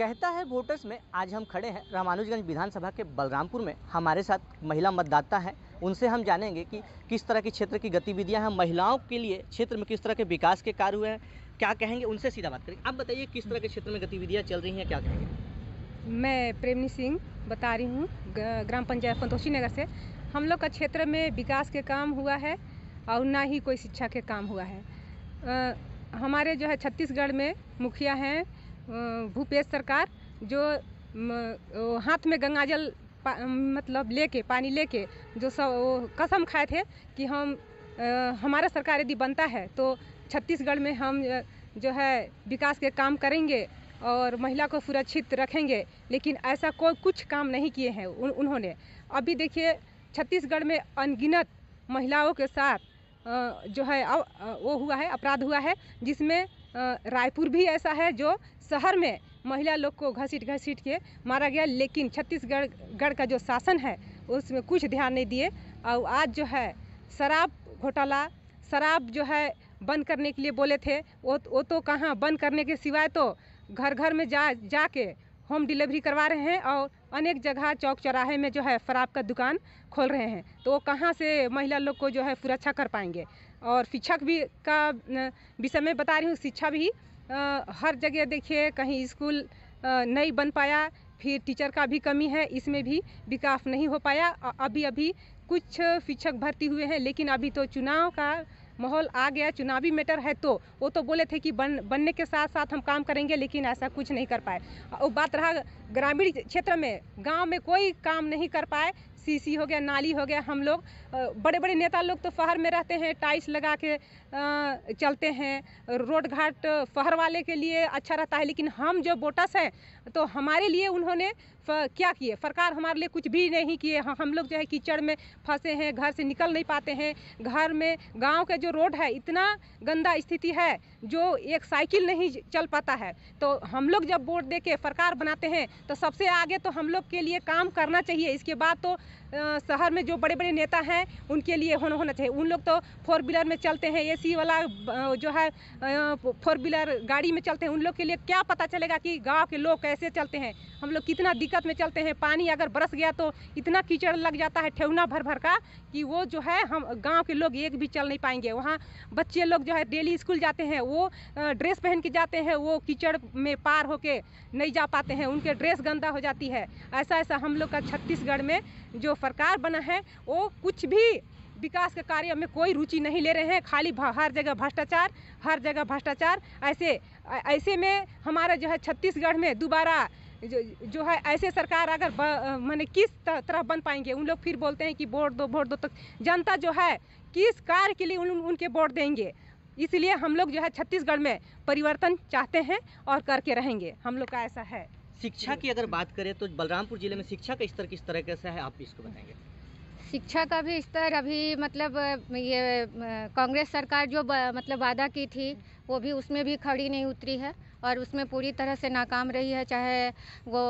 कहता है वोटर्स में आज हम खड़े हैं रामानुजगंज विधानसभा के बलरामपुर में हमारे साथ महिला मतदाता हैं उनसे हम जानेंगे कि किस तरह की क्षेत्र की गतिविधियां हैं महिलाओं के लिए क्षेत्र में किस तरह के विकास के कार्य हुए हैं क्या कहेंगे उनसे सीधा बात करेंगे आप बताइए किस तरह के क्षेत्र में गतिविधियाँ चल रही हैं क्या कहेंगे मैं प्रेमनी सिंह बता रही हूँ ग्राम पंचायत संतोषी नगर से हम लोग का क्षेत्र में विकास के काम हुआ है और ना ही कोई शिक्षा के काम हुआ है हमारे जो है छत्तीसगढ़ में मुखिया हैं भूपेश सरकार जो हाथ में गंगा जल मतलब लेके पानी लेके जो सब कसम खाए थे कि हम हमारा सरकार यदि बनता है तो छत्तीसगढ़ में हम जो है विकास के काम करेंगे और महिला को सुरक्षित रखेंगे लेकिन ऐसा कोई कुछ काम नहीं किए हैं उन, उन्होंने अभी देखिए छत्तीसगढ़ में अनगिनत महिलाओं के साथ जो है वो हुआ है अपराध हुआ है जिसमें रायपुर भी ऐसा है जो शहर में महिला लोग को घसीट घसीट के मारा गया लेकिन छत्तीसगढ़ गढ़ का जो शासन है उसमें कुछ ध्यान नहीं दिए और आज जो है शराब घोटाला शराब जो है बंद करने के लिए बोले थे वो वो तो कहाँ बंद करने के सिवाय तो घर घर में जा जा के होम डिलीवरी करवा रहे हैं और अनेक जगह चौक चौराहे में जो है शराब का दुकान खोल रहे हैं तो वो कहाँ से महिला लोग को जो है सुरक्षा अच्छा कर पाएंगे और शिक्षक भी का विषय में बता रही हूँ शिक्षा भी हर जगह देखिए कहीं स्कूल नहीं बन पाया फिर टीचर का भी कमी है इसमें भी विकास नहीं हो पाया अभी अभी कुछ शिक्षक भर्ती हुए हैं लेकिन अभी तो चुनाव का माहौल आ गया चुनावी मैटर है तो वो तो बोले थे कि बन बनने के साथ साथ हम काम करेंगे लेकिन ऐसा कुछ नहीं कर पाए और बात रहा ग्रामीण क्षेत्र में गांव में कोई काम नहीं कर पाए सीसी हो गया नाली हो गया हम लोग बड़े बड़े नेता लोग तो शहर में रहते हैं टाइल्स लगा के चलते हैं रोड घाट शहर वाले के लिए अच्छा रहता है लेकिन हम जो वोटर्स हैं तो हमारे लिए उन्होंने क्या किए सरकार हमारे लिए कुछ भी नहीं किए हाँ, हम लोग जो है कीचड़ में फंसे हैं घर से निकल नहीं पाते हैं घर में गांव का जो रोड है इतना गंदा स्थिति है जो एक साइकिल नहीं चल पाता है तो हम लोग जब वोट दे के सरकार बनाते हैं तो सबसे आगे तो हम लोग के लिए काम करना चाहिए इसके बाद तो शहर में जो बड़े बड़े नेता हैं उनके लिए होना होना चाहिए उन लोग तो फोर व्हीलर में चलते हैं एसी वाला जो है फोर व्हीलर गाड़ी में चलते हैं उन लोग के लिए क्या पता चलेगा कि गाँव के लोग कैसे चलते हैं हम लोग कितना दिक्कत हालत में चलते हैं पानी अगर बरस गया तो इतना कीचड़ लग जाता है ठेवना भर भर का कि वो जो है हम गांव के लोग एक भी चल नहीं पाएंगे वहाँ बच्चे लोग जो है डेली स्कूल जाते हैं वो ड्रेस पहन के जाते हैं वो कीचड़ में पार होके नहीं जा पाते हैं उनके ड्रेस गंदा हो जाती है ऐसा ऐसा हम लोग का छत्तीसगढ़ में जो सरकार बना है वो कुछ भी विकास के कार्य में कोई रुचि नहीं ले रहे हैं खाली हर जगह भ्रष्टाचार हर जगह भ्रष्टाचार ऐसे ऐसे में हमारा जो है छत्तीसगढ़ में दोबारा जो, जो है ऐसे सरकार अगर मैंने किस तरह बन पाएंगे उन लोग फिर बोलते हैं कि वोट दो वोट दो तो जनता जो है किस कार्य के लिए उन, उनके वोट देंगे इसलिए हम लोग जो है छत्तीसगढ़ में परिवर्तन चाहते हैं और करके रहेंगे हम लोग का ऐसा है शिक्षा की अगर बात करें तो बलरामपुर जिले में शिक्षा का स्तर किस तरह कैसा है आप इसको बताएंगे शिक्षा का भी स्तर अभी मतलब ये कांग्रेस सरकार जो मतलब वादा की थी वो भी उसमें भी खड़ी नहीं उतरी है और उसमें पूरी तरह से नाकाम रही है चाहे वो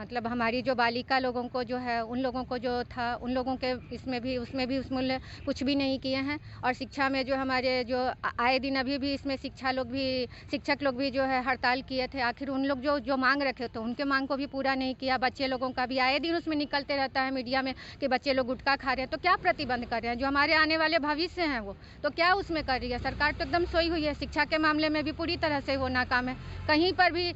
मतलब हमारी जो बालिका लोगों को जो है उन लोगों को जो था उन लोगों के इसमें भी उसमें भी उस मूल्य कुछ भी नहीं किए हैं और शिक्षा में जो हमारे जो आए दिन अभी भी इसमें शिक्षा लोग भी शिक्षक लोग भी जो है हड़ताल किए थे आखिर उन लोग जो जो मांग रखे थे उनके मांग को भी पूरा नहीं किया बच्चे लोगों का भी आए दिन उसमें निकलते रहता है मीडिया में कि बच्चे लोग गुटखा खा रहे हैं तो क्या प्रतिबंध कर रहे हैं जो हमारे आने वाले भविष्य हैं वो तो क्या उसमें कर रही है सरकार तो एकदम सोई हुई है शिक्षा के मामले में भी पूरी तरह से वो नाकाम है कहीं पर भी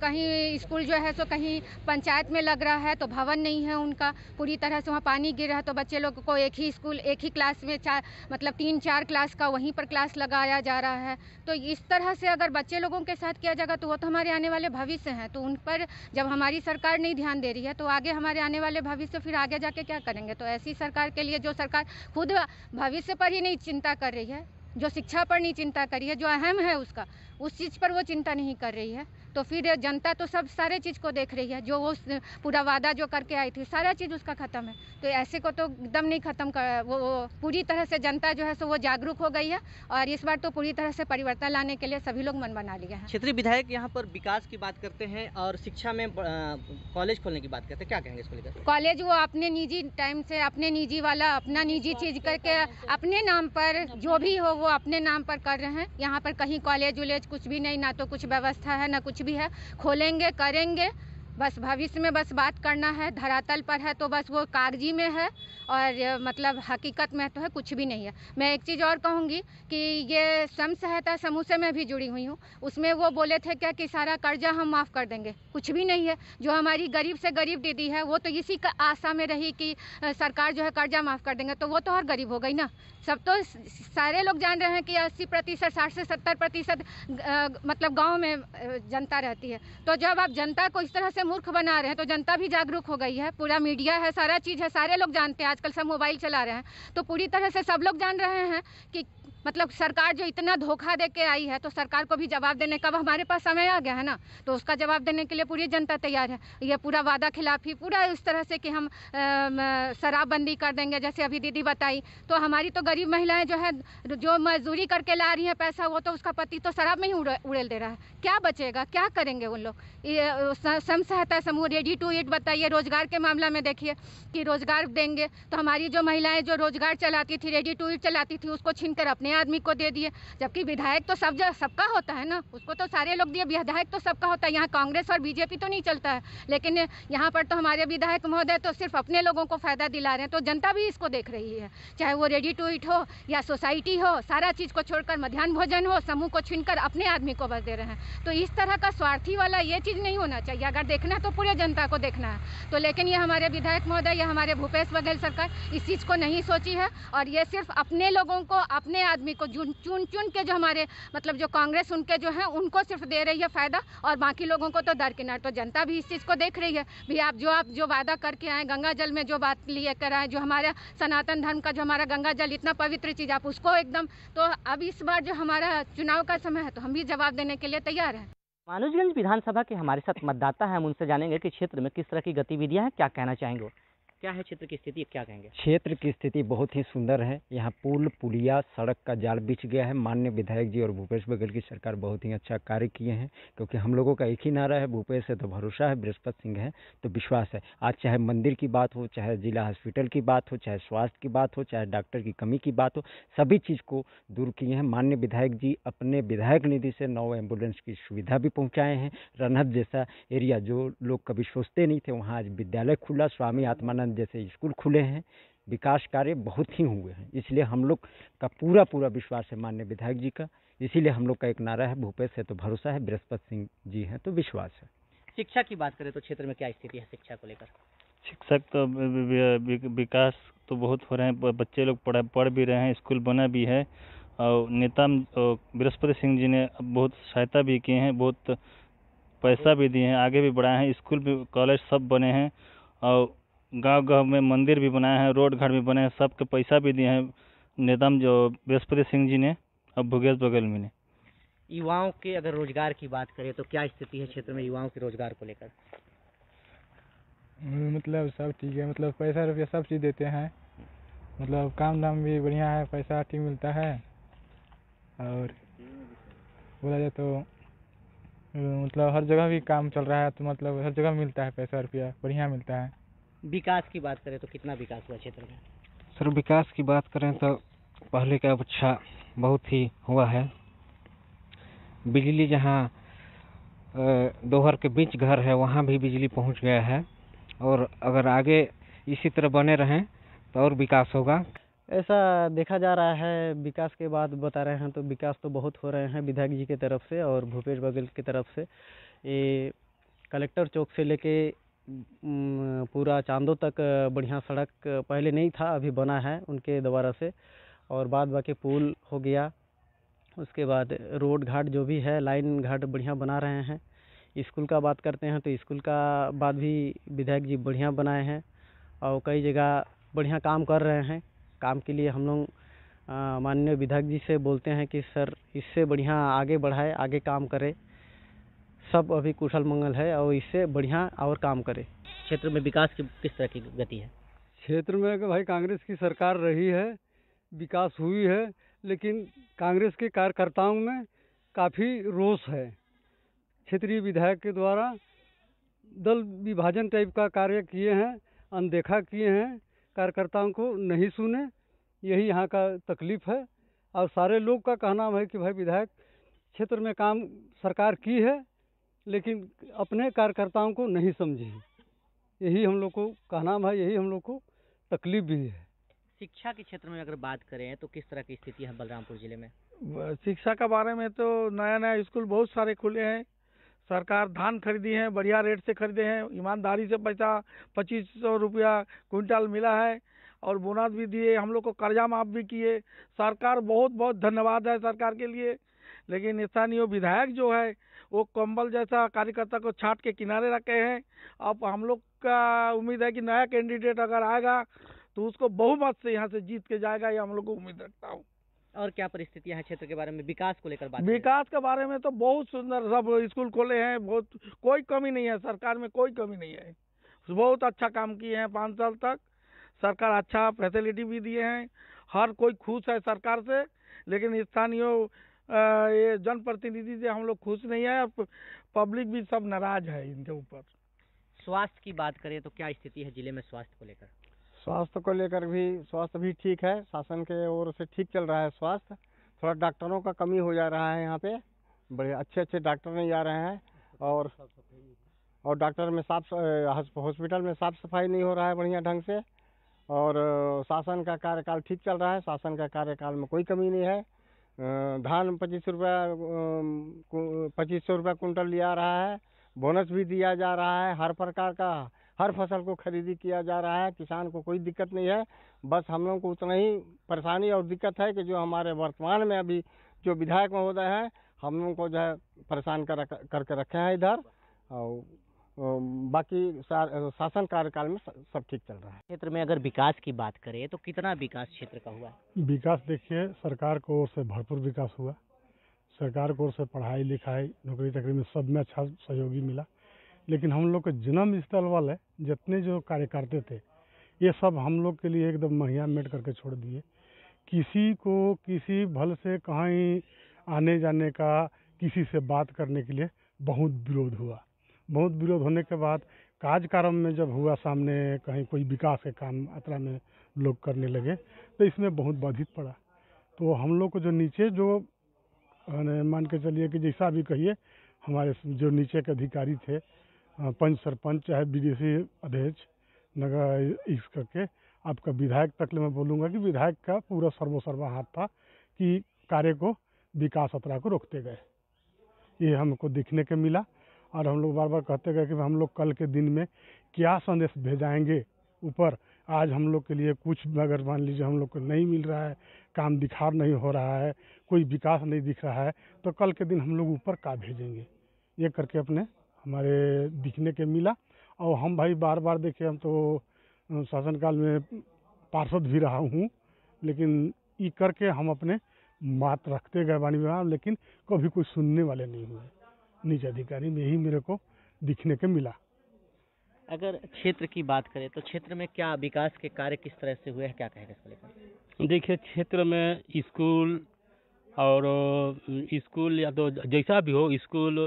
कहीं स्कूल जो है सो कहीं पंचायत में लग रहा है तो भवन नहीं है उनका पूरी तरह से वहाँ पानी गिर रहा है तो बच्चे लोग को एक ही स्कूल एक ही क्लास में चार मतलब तीन चार क्लास का वहीं पर क्लास लगाया जा रहा है तो इस तरह से अगर बच्चे लोगों के साथ किया जाएगा तो वो तो हमारे आने वाले भविष्य हैं तो उन पर जब हमारी सरकार नहीं ध्यान दे रही है तो आगे हमारे आने वाले भविष्य फिर आगे जाके क्या करेंगे तो ऐसी सरकार के लिए जो सरकार खुद भविष्य पर ही नहीं चिंता कर रही है जो शिक्षा पर नहीं चिंता करी है जो अहम है उसका उस चीज़ पर वो चिंता नहीं कर रही है तो फिर जनता तो सब सारे चीज़ को देख रही है जो वो पूरा वादा जो करके आई थी सारा चीज़ उसका ख़त्म है तो ऐसे को तो एकदम नहीं ख़त्म कर वो, वो पूरी तरह से जनता जो है सो वो जागरूक हो गई है और इस बार तो पूरी तरह से परिवर्तन लाने के लिए सभी लोग मन बना लिया है क्षेत्रीय विधायक यहाँ पर विकास की बात करते हैं और शिक्षा में कॉलेज खोलने की बात करते हैं क्या कहेंगे इसको लेकर कॉलेज वो अपने निजी टाइम से अपने निजी वाला अपना निजी चीज़ करके अपने नाम पर जो भी हो वो वो अपने नाम पर कर रहे हैं यहाँ पर कहीं कॉलेज उलेज कुछ भी नहीं ना तो कुछ व्यवस्था है ना कुछ भी है खोलेंगे करेंगे बस भविष्य में बस बात करना है धरातल पर है तो बस वो कागजी में है और मतलब हकीकत में तो है कुछ भी नहीं है मैं एक चीज़ और कहूँगी कि ये स्वयं सहायता समूह से मैं भी जुड़ी हुई हूँ उसमें वो बोले थे क्या कि सारा कर्जा हम माफ़ कर देंगे कुछ भी नहीं है जो हमारी गरीब से गरीब दीदी है वो तो इसी का आशा में रही कि सरकार जो है कर्जा माफ़ कर देंगे तो वो तो और गरीब हो गई ना सब तो सारे लोग जान रहे हैं कि अस्सी प्रतिशत साठ से सत्तर प्रतिशत मतलब गाँव में जनता रहती है तो जब आप जनता को इस तरह से मूर्ख बना रहे हैं तो जनता भी जागरूक हो गई है पूरा मीडिया है सारा चीज़ है सारे लोग जानते हैं आजकल सब मोबाइल चला रहे हैं तो पूरी तरह से सब लोग जान रहे हैं कि मतलब सरकार जो इतना धोखा दे के आई है तो सरकार को भी जवाब देने का हमारे पास समय आ गया है ना तो उसका जवाब देने के लिए पूरी जनता तैयार है यह पूरा वादा खिलाफ ही पूरा इस तरह से कि हम शराबबंदी कर देंगे जैसे अभी दीदी बताई तो हमारी तो गरीब महिलाएं जो है जो मजदूरी करके ला रही हैं पैसा वो तो उसका पति तो शराब में ही उड़ेल दे रहा है क्या बचेगा क्या करेंगे उन लोग सम सहायता समूह रेडी टू ईट बताइए रोजगार के मामला में देखिए कि रोजगार देंगे तो हमारी जो महिलाएं जो रोजगार चलाती थी रेडी टू ईट चलाती थी उसको छीन कर अपने आदमी को दे दिए जबकि विधायक तो सब सबका होता है ना उसको तो सारे लोग दिए विधायक तो सबका होता है यहाँ कांग्रेस और बीजेपी तो नहीं चलता है लेकिन यहाँ पर तो हमारे विधायक महोदय तो सिर्फ अपने लोगों को फ़ायदा दिला रहे हैं तो जनता भी इसको देख रही है चाहे वो रेडी टू इट हो या सोसाइटी हो सारा चीज़ को छोड़कर मध्यान्ह भोजन हो समूह को छीनकर अपने आदमी को बस दे रहे हैं तो इस तरह का स्वार्थी वाला ये चीज़ नहीं होना चाहिए अगर देखना तो पूरे जनता को देखना है तो लेकिन ये हमारे विधायक महोदय या हमारे भूपेश बघेल सरकार इस चीज़ को नहीं सोची है और ये सिर्फ अपने लोगों को अपने आदमी आदमी को चुन चुन चुन के जो हमारे मतलब जो कांग्रेस उनके जो है उनको सिर्फ दे रही है फ़ायदा और बाकी लोगों को तो दरकिनार तो जनता भी इस चीज़ को देख रही है भी आप जो आप जो वादा करके आए गंगा जल में जो बात लिए कर आए जो हमारे सनातन धर्म का जो हमारा गंगा जल इतना पवित्र चीज़ आप उसको एकदम तो अब इस बार जो हमारा चुनाव का समय है तो हम भी जवाब देने के लिए तैयार हैं मानुजगंज विधानसभा के हमारे साथ मतदाता हैं हम उनसे जानेंगे कि क्षेत्र में किस तरह की गतिविधियां हैं क्या कहना चाहेंगे क्या है क्षेत्र की स्थिति क्या कहेंगे क्षेत्र की स्थिति बहुत ही सुंदर है यहाँ पुल पुलिया सड़क का जाल बिछ गया है मान्य विधायक जी और भूपेश बघेल की सरकार बहुत ही अच्छा कार्य किए हैं क्योंकि हम लोगों का एक ही नारा है भूपेश है तो भरोसा है बृहस्पत सिंह है तो विश्वास है आज चाहे मंदिर की बात हो चाहे जिला हॉस्पिटल की बात हो चाहे स्वास्थ्य की बात हो चाहे डॉक्टर की कमी की बात हो सभी चीज़ को दूर किए हैं मान्य विधायक जी अपने विधायक निधि से नौ एम्बुलेंस की सुविधा भी पहुँचाए हैं रनहत जैसा एरिया जो लोग कभी सोचते नहीं थे वहाँ आज विद्यालय खुला स्वामी आत्मानंद जैसे स्कूल खुले हैं विकास कार्य बहुत ही हुए हैं इसलिए हम लोग का पूरा पूरा विश्वास है माननीय विधायक जी का इसीलिए हम लोग का एक नारा है भूपेश है तो भरोसा है बृहस्पति सिंह जी हैं तो विश्वास है शिक्षा की बात करें तो क्षेत्र में क्या स्थिति है शिक्षा को लेकर शिक्षक तो विकास तो बहुत हो रहे हैं बच्चे लोग पढ़ पढ़ भी रहे हैं स्कूल बना भी है और नेता बृहस्पति सिंह जी ने बहुत सहायता भी किए हैं बहुत पैसा भी दिए हैं आगे भी बढ़ाए हैं स्कूल भी कॉलेज सब बने हैं और गांव गाँव में मंदिर भी बनाए हैं रोड घाट भी बने हैं सबके पैसा भी दिए हैं नेताम जो बृहस्पति सिंह जी ने और भूगेश बघेल जी ने युवाओं के अगर रोजगार की बात करें तो क्या स्थिति है क्षेत्र में युवाओं के रोजगार को लेकर हम्म, मतलब सब ठीक है मतलब पैसा रुपया सब चीज़ देते हैं मतलब काम धाम भी बढ़िया है पैसा ठीक मिलता है और बोला जाए तो हम्म, मतलब हर जगह भी काम चल रहा है तो मतलब हर जगह मिलता है पैसा रुपया बढ़िया मिलता है विकास की बात करें तो कितना विकास हुआ क्षेत्र में सर विकास की बात करें तो पहले का अच्छा बहुत ही हुआ है बिजली जहाँ दोहर के बीच घर है वहाँ भी बिजली पहुँच गया है और अगर आगे इसी तरह बने रहें तो और विकास होगा ऐसा देखा जा रहा है विकास के बाद बता रहे हैं तो विकास तो बहुत हो रहे हैं विधायक जी के तरफ से और भूपेश बघेल की तरफ से ये कलेक्टर चौक से लेके पूरा चांदों तक बढ़िया सड़क पहले नहीं था अभी बना है उनके दोबारा से और बाद बाकी पुल हो गया उसके बाद रोड घाट जो भी है लाइन घाट बढ़िया बना रहे हैं स्कूल का बात करते हैं तो स्कूल का बात भी विधायक जी बढ़िया बनाए हैं और कई जगह बढ़िया काम कर रहे हैं काम के लिए हम लोग माननीय विधायक जी से बोलते हैं कि सर इससे बढ़िया आगे बढ़ाए आगे काम करे सब अभी कुशल मंगल है और इससे बढ़िया और काम करे क्षेत्र में विकास की किस तरह की गति है क्षेत्र में कि भाई कांग्रेस की सरकार रही है विकास हुई है लेकिन कांग्रेस के कार्यकर्ताओं में काफ़ी रोष है क्षेत्रीय विधायक के द्वारा दल विभाजन टाइप का कार्य किए हैं अनदेखा किए हैं कार्यकर्ताओं को नहीं सुने यही यहाँ का तकलीफ है और सारे लोग का कहना है कि भाई विधायक क्षेत्र में काम सरकार की है लेकिन अपने कार्यकर्ताओं को नहीं समझे यही हम लोग को कहना है यही हम लोग को तकलीफ भी है शिक्षा के क्षेत्र में अगर बात करें तो किस तरह की स्थिति है बलरामपुर ज़िले में शिक्षा के बारे में तो नया नया स्कूल बहुत सारे खुले हैं सरकार धान खरीदी है बढ़िया रेट से खरीदे हैं ईमानदारी से पैसा पच्चीस सौ रुपया कुंटल मिला है और बोनस भी दिए हम लोग को कर्जा माफ भी किए सरकार बहुत बहुत धन्यवाद है सरकार के लिए लेकिन स्थानीय विधायक जो है वो कंबल जैसा कार्यकर्ता को छाट के किनारे रखे हैं अब हम लोग का उम्मीद है कि नया कैंडिडेट अगर आएगा तो उसको बहुमत से यहाँ से जीत के जाएगा ये हम लोग को उम्मीद रखता हूँ और क्या परिस्थिति है क्षेत्र के बारे में विकास को लेकर बात विकास के बारे में तो बहुत सुंदर सब स्कूल खोले हैं बहुत कोई कमी नहीं है सरकार में कोई कमी नहीं है बहुत अच्छा काम किए हैं पाँच साल तक सरकार अच्छा फैसिलिटी भी दिए हैं हर कोई खुश है सरकार से लेकिन स्थानीय ये जनप्रतिनिधि से हम लोग खुश नहीं है पब्लिक भी सब नाराज है इनके ऊपर स्वास्थ्य की बात करें तो क्या स्थिति है जिले में स्वास्थ्य को लेकर स्वास्थ्य को लेकर भी स्वास्थ्य भी ठीक है शासन के ओर से ठीक चल रहा है स्वास्थ्य थोड़ा डॉक्टरों का कमी हो जा रहा है यहाँ पे बड़े अच्छे अच्छे डॉक्टर नहीं आ रहे हैं और और डॉक्टर में साफ हॉस्पिटल में साफ सफाई नहीं हो रहा है बढ़िया ढंग से और शासन का कार्यकाल ठीक चल रहा है शासन का कार्यकाल में कोई कमी नहीं है धान पच्चीस रुपया पच्चीस सौ रुपया कुंटल लिया रहा है बोनस भी दिया जा रहा है हर प्रकार का हर फसल को खरीदी किया जा रहा है किसान को कोई दिक्कत नहीं है बस हम लोग को उतना ही परेशानी और दिक्कत है कि जो हमारे वर्तमान में अभी जो विधायक महोदय हैं हम लोग को जो है परेशान कर करके रखे हैं इधर और बाकी शासन कार्यकाल में सब ठीक चल रहा है क्षेत्र में अगर विकास की बात करें तो कितना विकास क्षेत्र का हुआ विकास देखिए सरकार को ओर से भरपूर विकास हुआ सरकार को ओर से पढ़ाई लिखाई नौकरी तकरी में सब में अच्छा सहयोगी मिला लेकिन हम लोग के जन्म स्थल वाले जितने जो कार्यकर्ते थे ये सब हम लोग के लिए एकदम महिया मेट करके छोड़ दिए किसी को किसी भल से कहीं आने जाने का किसी से बात करने के लिए बहुत विरोध हुआ बहुत विरोध होने के बाद कार्यक्रम में जब हुआ सामने कहीं कोई विकास के काम मात्रा में लोग करने लगे तो इसमें बहुत बाधित पड़ा तो हम लोग को जो नीचे जो मान के चलिए कि जैसा भी कहिए हमारे जो नीचे के अधिकारी थे पंच सरपंच चाहे विदेशी अध्यक्ष नगर इस करके आपका विधायक तक मैं बोलूँगा कि विधायक का पूरा सर्वोसर्वा हाथ था कि कार्य को विकास यात्रा को रोकते गए ये हमको देखने के मिला और हम लोग बार बार कहते गए कि हम लोग कल के दिन में क्या संदेश भेजाएंगे ऊपर आज हम लोग के लिए कुछ अगर मान लीजिए हम लोग को नहीं मिल रहा है काम दिखार नहीं हो रहा है कोई विकास नहीं दिख रहा है तो कल के दिन हम लोग ऊपर का भेजेंगे ये करके अपने हमारे दिखने के मिला और हम भाई बार बार देखे हम तो शासनकाल में पार्षद भी रहा हूँ लेकिन ये करके हम अपने बात रखते गए वाणी विभाग लेकिन कभी कोई सुनने वाले नहीं हुए निज अधिकारी में ही मेरे को दिखने के मिला अगर क्षेत्र की बात करें तो क्षेत्र में क्या विकास के कार्य किस तरह से हुए हैं क्या कहेंगे इसको लेकर देखिए क्षेत्र में स्कूल और स्कूल या तो जैसा भी हो स्कूल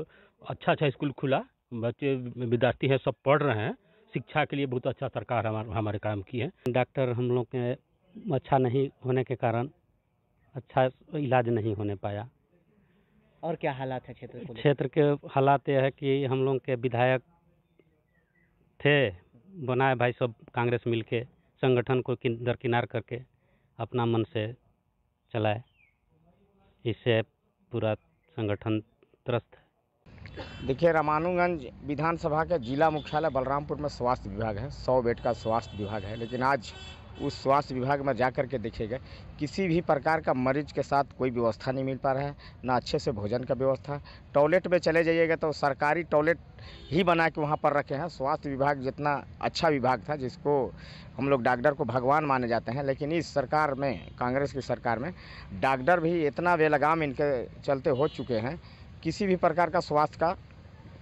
अच्छा अच्छा स्कूल खुला बच्चे विद्यार्थी हैं सब पढ़ रहे हैं शिक्षा के लिए बहुत अच्छा सरकार हमारे हमारे काम की है डॉक्टर हम लोग के अच्छा नहीं होने के कारण अच्छा इलाज नहीं होने पाया और क्या हालात है क्षेत्र क्षेत्र के हालात यह है कि हम लोग के विधायक थे बनाए भाई सब कांग्रेस मिलके संगठन को दरकिनार करके अपना मन से चलाए इससे पूरा संगठन त्रस्त है देखिए रामानुगंज विधानसभा के जिला मुख्यालय बलरामपुर में स्वास्थ्य विभाग है सौ बेड का स्वास्थ्य विभाग है लेकिन आज उस स्वास्थ्य विभाग में जा कर के देखेगा किसी भी प्रकार का मरीज के साथ कोई व्यवस्था नहीं मिल पा रहा है ना अच्छे से भोजन का व्यवस्था टॉयलेट में चले जाइएगा तो सरकारी टॉयलेट ही बना के वहाँ पर रखे हैं स्वास्थ्य विभाग जितना अच्छा विभाग था जिसको हम लोग डॉक्टर को भगवान माने जाते हैं लेकिन इस सरकार में कांग्रेस की सरकार में डॉक्टर भी इतना बेलगाम इनके चलते हो चुके हैं किसी भी प्रकार का स्वास्थ्य का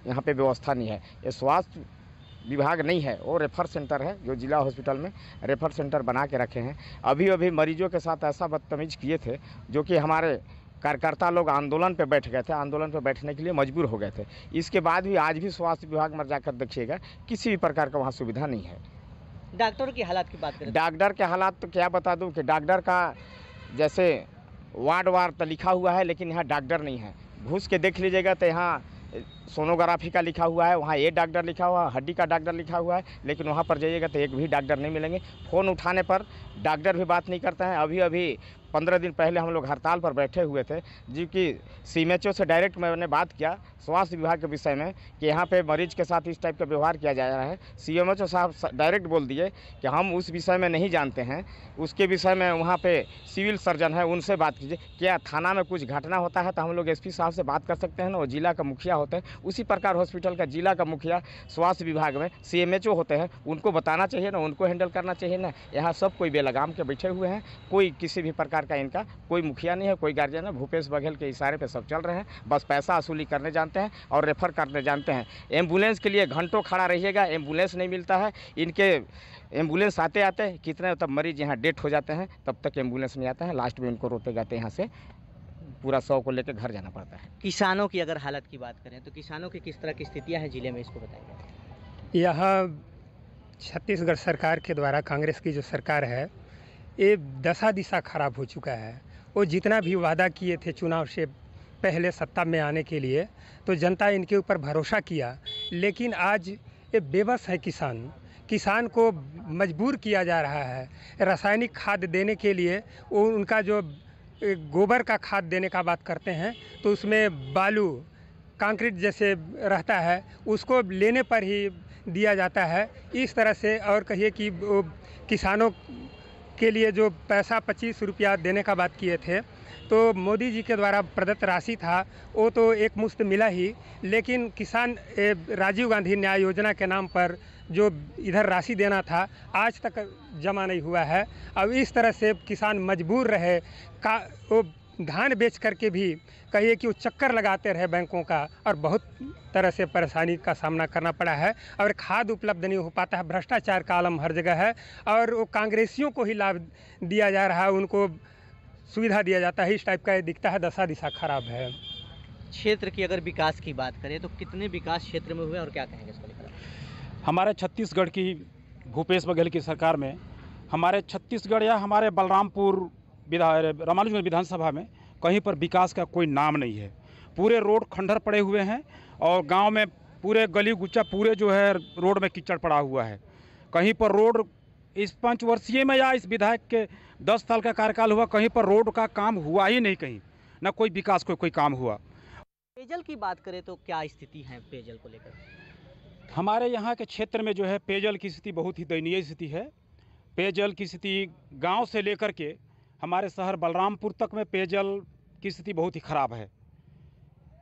यहाँ पे व्यवस्था नहीं है ये स्वास्थ्य विभाग नहीं है वो रेफर सेंटर है जो जिला हॉस्पिटल में रेफर सेंटर बना के रखे हैं अभी अभी मरीजों के साथ ऐसा बदतमीज किए थे जो कि हमारे कार्यकर्ता लोग आंदोलन पर बैठ गए थे आंदोलन पर बैठने के लिए मजबूर हो गए थे इसके बाद भी आज भी स्वास्थ्य विभाग में जाकर देखिएगा किसी भी प्रकार का वहाँ सुविधा नहीं है डॉक्टर की हालात की बात करें तो? डॉक्टर के हालात तो क्या बता दूँ कि डॉक्टर का जैसे वार्ड वार्ड तो लिखा हुआ है लेकिन यहाँ डॉक्टर नहीं है घुस के देख लीजिएगा तो यहाँ सोनोग्राफी का लिखा हुआ है वहाँ ये डॉक्टर लिखा हुआ है हड्डी का डॉक्टर लिखा हुआ है लेकिन वहाँ पर जाइएगा तो एक भी डॉक्टर नहीं मिलेंगे फ़ोन उठाने पर डॉक्टर भी बात नहीं करते हैं अभी अभी पंद्रह दिन पहले हम लोग हड़ताल पर बैठे हुए थे जो कि सी से डायरेक्ट मैंने बात किया स्वास्थ्य विभाग के विषय में कि यहाँ पे मरीज के साथ इस टाइप का व्यवहार किया जा रहा है सी साहब डायरेक्ट बोल दिए कि हम उस विषय में नहीं जानते हैं उसके विषय में वहाँ पे सिविल सर्जन है उनसे बात कीजिए क्या थाना में कुछ घटना होता है तो हम लोग एस साहब से बात कर सकते हैं ना वो जिला का मुखिया होते हैं उसी प्रकार हॉस्पिटल का जिला का मुखिया स्वास्थ्य विभाग में सीएमएचओ होते हैं उनको बताना चाहिए ना उनको हैंडल करना चाहिए ना यहाँ सब कोई बेलगाम के बैठे हुए हैं कोई किसी भी प्रकार का इनका कोई मुखिया नहीं है कोई गार्जियन है भूपेश बघेल के इशारे पर सब चल रहे हैं बस पैसा वसूली करने जानते हैं और रेफर करने जानते हैं एम्बुलेंस के लिए घंटों खड़ा रहिएगा एम्बुलेंस नहीं मिलता है इनके एम्बुलेंस आते आते कितने तब मरीज यहाँ डेट हो जाते हैं तब तक एम्बुलेंस नहीं आता है लास्ट में इनको रोते जाते यहाँ से पूरा सौ को लेकर घर जाना पड़ता है किसानों की अगर हालत की बात करें तो किसानों की किस तरह की स्थितियाँ हैं ज़िले में इसको बताइए यहाँ छत्तीसगढ़ सरकार के द्वारा कांग्रेस की जो सरकार है ये दशा दिशा खराब हो चुका है वो जितना भी वादा किए थे चुनाव से पहले सत्ता में आने के लिए तो जनता इनके ऊपर भरोसा किया लेकिन आज ये बेबस है किसान किसान को मजबूर किया जा रहा है रासायनिक खाद देने के लिए वो उनका जो गोबर का खाद देने का बात करते हैं तो उसमें बालू कंक्रीट जैसे रहता है उसको लेने पर ही दिया जाता है इस तरह से और कहिए कि किसानों के लिए जो पैसा पच्चीस रुपया देने का बात किए थे तो मोदी जी के द्वारा प्रदत्त राशि था वो तो एक मुफ्त मिला ही लेकिन किसान राजीव गांधी न्याय योजना के नाम पर जो इधर राशि देना था आज तक जमा नहीं हुआ है अब इस तरह से किसान मजबूर रहे का वो धान बेच करके भी कहिए कि वो चक्कर लगाते रहे बैंकों का और बहुत तरह से परेशानी का सामना करना पड़ा है और खाद उपलब्ध नहीं हो पाता है भ्रष्टाचार का आलम हर जगह है और वो कांग्रेसियों को ही लाभ दिया जा रहा है उनको सुविधा दिया जाता है इस टाइप का दिखता है दशा दिशा खराब है क्षेत्र की अगर विकास की बात करें तो कितने विकास क्षेत्र में हुए और क्या कहेंगे इसको लेकर हमारे छत्तीसगढ़ की भूपेश बघेल की सरकार में हमारे छत्तीसगढ़ या हमारे बलरामपुर विधा रामानुजगंज विधानसभा में कहीं पर विकास का कोई नाम नहीं है पूरे रोड खंडर पड़े हुए हैं और गांव में पूरे गली गुच्चा पूरे जो है रोड में कीचड़ पड़ा हुआ है कहीं पर रोड इस पाँच वर्षीय में या इस विधायक के दस साल का कार्यकाल हुआ कहीं पर रोड का काम हुआ ही नहीं कहीं ना कोई विकास कोई कोई काम हुआ पेयजल की बात करें तो क्या स्थिति है पेयजल को लेकर हमारे यहाँ के क्षेत्र में जो है पेयजल की स्थिति बहुत ही दयनीय स्थिति है पेयजल की स्थिति गांव से लेकर के हमारे शहर बलरामपुर तक में पेयजल की स्थिति बहुत ही ख़राब है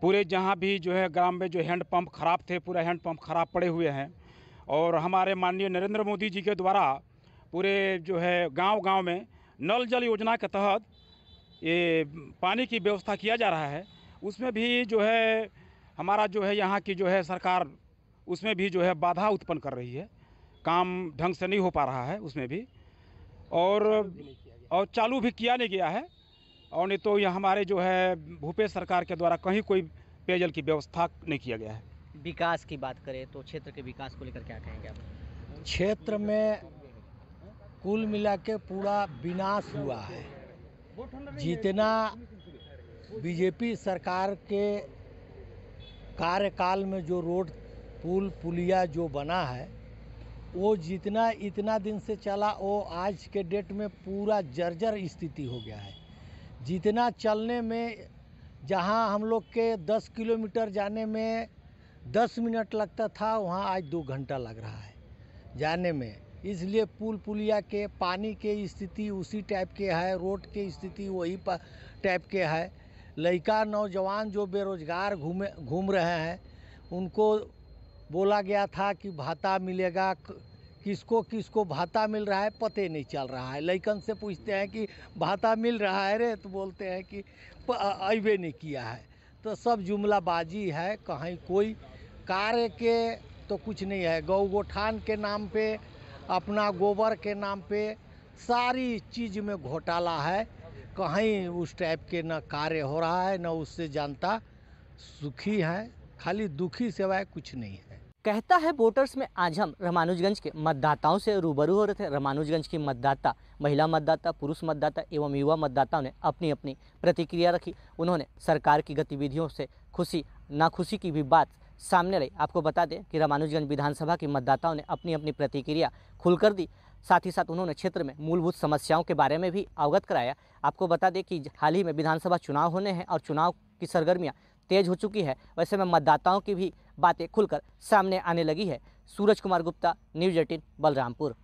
पूरे जहाँ भी जो है ग्राम में जो हैंड पंप खराब थे पूरे हैंड पंप खराब पड़े हुए हैं और हमारे माननीय नरेंद्र मोदी जी के द्वारा पूरे जो है गाँव गाँव में नल जल योजना के तहत ये पानी की व्यवस्था किया जा रहा है उसमें भी जो है हमारा जो है यहाँ की जो है सरकार उसमें भी जो है बाधा उत्पन्न कर रही है काम ढंग से नहीं हो पा रहा है उसमें भी और और चालू भी किया नहीं गया है और नहीं तो यह हमारे जो है भूपेश सरकार के द्वारा कहीं कोई पेयजल की व्यवस्था नहीं किया गया है विकास की बात करें तो क्षेत्र के विकास को लेकर क्या कहेंगे आप क्षेत्र में कुल मिला के पूरा विनाश हुआ है जितना बीजेपी सरकार के कार्यकाल में जो रोड पुल पुलिया जो बना है वो जितना इतना दिन से चला वो आज के डेट में पूरा जर्जर स्थिति हो गया है जितना चलने में जहाँ हम लोग के 10 किलोमीटर जाने में 10 मिनट लगता था वहाँ आज दो घंटा लग रहा है जाने में इसलिए पुल पुलिया के पानी के स्थिति उसी टाइप के है रोड के स्थिति वही टाइप के है लड़का नौजवान जो बेरोज़गार घूमे घूम रहे हैं उनको बोला गया था कि भाता मिलेगा किसको किसको भाता मिल रहा है पते नहीं चल रहा है लैकन से पूछते हैं कि भाता मिल रहा है रे तो बोलते हैं कि अबे नहीं किया है तो सब जुमलाबाजी है कहीं कोई कार्य के तो कुछ नहीं है गौ गोठान के नाम पे अपना गोबर के नाम पे सारी चीज़ में घोटाला है कहीं उस टाइप के न कार्य हो रहा है न उससे जनता सुखी है खाली दुखी सिवाय कुछ नहीं है कहता है वोटर्स में आज हम रामानुजगंज के मतदाताओं से रूबरू हो रहे थे रामानुजगंज की मतदाता महिला मतदाता पुरुष मतदाता एवं युवा मतदाताओं ने अपनी अपनी प्रतिक्रिया रखी उन्होंने सरकार की गतिविधियों से खुशी नाखुशी की भी बात सामने रही आपको बता दें कि रामानुजगंज विधानसभा की मतदाताओं ने अपनी अपनी प्रतिक्रिया खुलकर दी साथ ही साथ उन्होंने क्षेत्र में मूलभूत समस्याओं के बारे में भी अवगत कराया आपको बता दें कि हाल ही में विधानसभा चुनाव होने हैं और चुनाव की सरगर्मियाँ तेज हो चुकी है वैसे में मतदाताओं की भी बातें खुलकर सामने आने लगी है सूरज कुमार गुप्ता न्यूज एटीन बलरामपुर